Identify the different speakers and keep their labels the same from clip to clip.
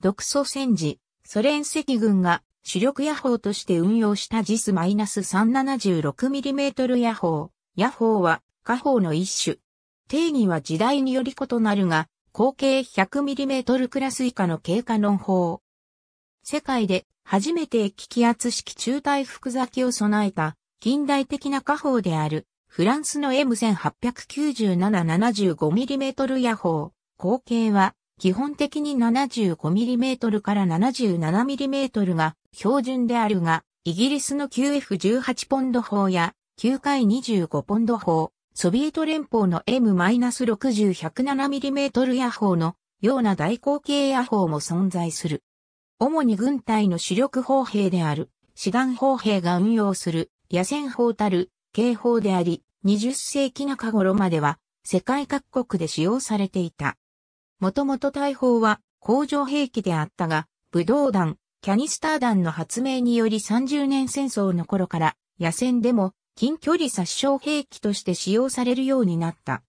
Speaker 1: 独ソ戦時、ソ連赤軍が主力野砲として運用した JIS-376mm 野砲。野砲は火砲の一種。定義は時代により異なるが、口径 100mm クラス以下の軽カノン砲。世界で初めて気圧式中体複座機を備えた近代的な火砲であるフランスの M1897-75mm 野砲。口径は基本的に 75mm から 77mm が標準であるが、イギリスの QF18 ポンド砲や 9x25 ポンド砲、ソビエト連邦の M-60-107mm 野砲のような大口径野砲も存在する。主に軍隊の主力砲兵である、師団砲兵が運用する野戦砲たる警砲であり、20世紀中頃までは世界各国で使用されていた。もともと大砲は工場兵器であったが、武道弾、キャニスター弾の発明により30年戦争の頃から、野戦でも近距離殺傷兵器として使用されるようになった。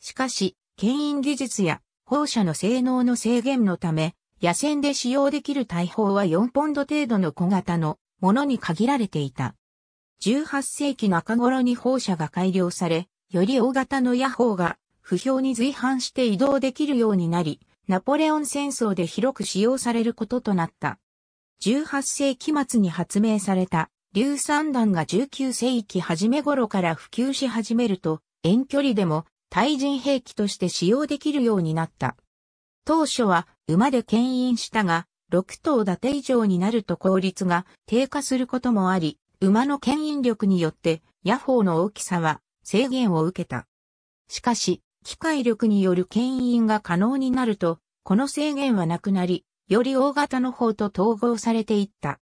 Speaker 1: しかし、牽引技術や放射の性能の制限のため、野戦で使用できる大砲は4ポンド程度の小型のものに限られていた。18世紀中頃に放射が改良され、より大型の野砲が不評に随伴して移動できるようになり、ナポレオン戦争で広く使用されることとなった。18世紀末に発明された、硫酸弾が19世紀初め頃から普及し始めると、遠距離でも対人兵器として使用できるようになった。当初は馬で牽引したが、6頭立て以上になると効率が低下することもあり、馬の牽引力によって、野砲の大きさは制限を受けた。しかし、機械力による牽引が可能になると、この制限はなくなり、より大型の方と統合されていった。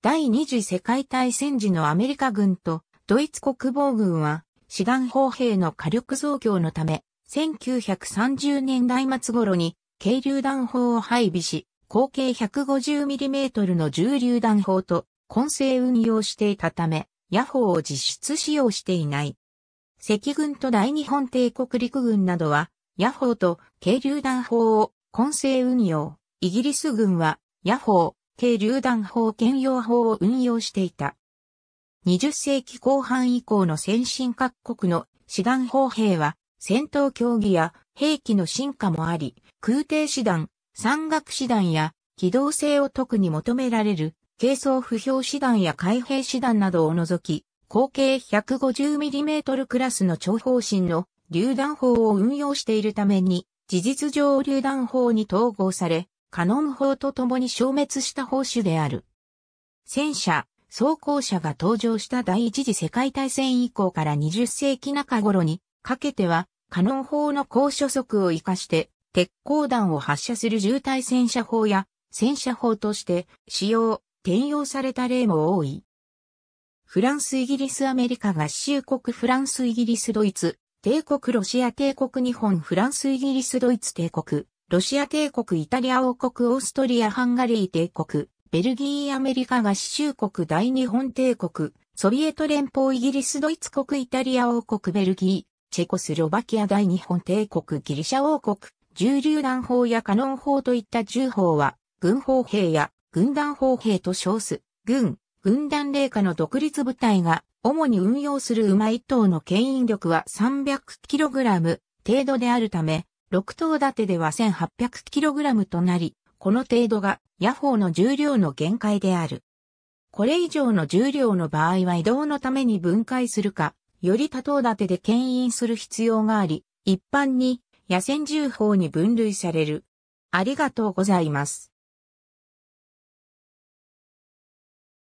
Speaker 1: 第二次世界大戦時のアメリカ軍とドイツ国防軍は、志願砲兵の火力増強のため、1930年代末頃に軽榴弾砲を配備し、口径 150mm の重榴弾砲と混成運用していたため、野砲を実質使用していない。赤軍と大日本帝国陸軍などは、野ーと軽榴弾砲を混成運用。イギリス軍は、野ー、軽榴弾砲兼用砲を運用していた。20世紀後半以降の先進各国の師団砲兵は、戦闘競技や兵器の進化もあり、空挺師団、山岳師団や機動性を特に求められる、軽装不評師団や海兵師団などを除き、口径 150mm クラスの長方針の榴弾砲を運用しているために、事実上榴弾砲に統合され、カノン砲と共に消滅した砲種である。戦車、装甲車が登場した第一次世界大戦以降から20世紀中頃にかけては、カノン砲の高所速を活かして、鉄鋼弾を発射する渋滞戦車砲や戦車砲として使用、転用された例も多い。フランスイギリスアメリカ合衆国フランスイギリスドイツ、帝国ロシア帝国日本フランスイギリスドイツ帝国、ロシア帝国イタリア王国オーストリアハンガリー帝国、ベルギーアメリカ合衆国大日本帝国、ソビエト連邦イギリスドイツ国イタリア王国ベルギー、チェコスロバキア大日本帝国ギリシャ王国、重榴弾砲やカノン砲といった銃砲は、軍砲兵や軍団砲兵と称す、軍、軍団霊下の独立部隊が主に運用する馬1頭の牽引力は 300kg 程度であるため、6頭立てでは 1800kg となり、この程度が野砲の重量の限界である。これ以上の重量の場合は移動のために分解するか、より多頭立てで牽引する必要があり、一般に野戦重砲に分類される。ありがとうございます。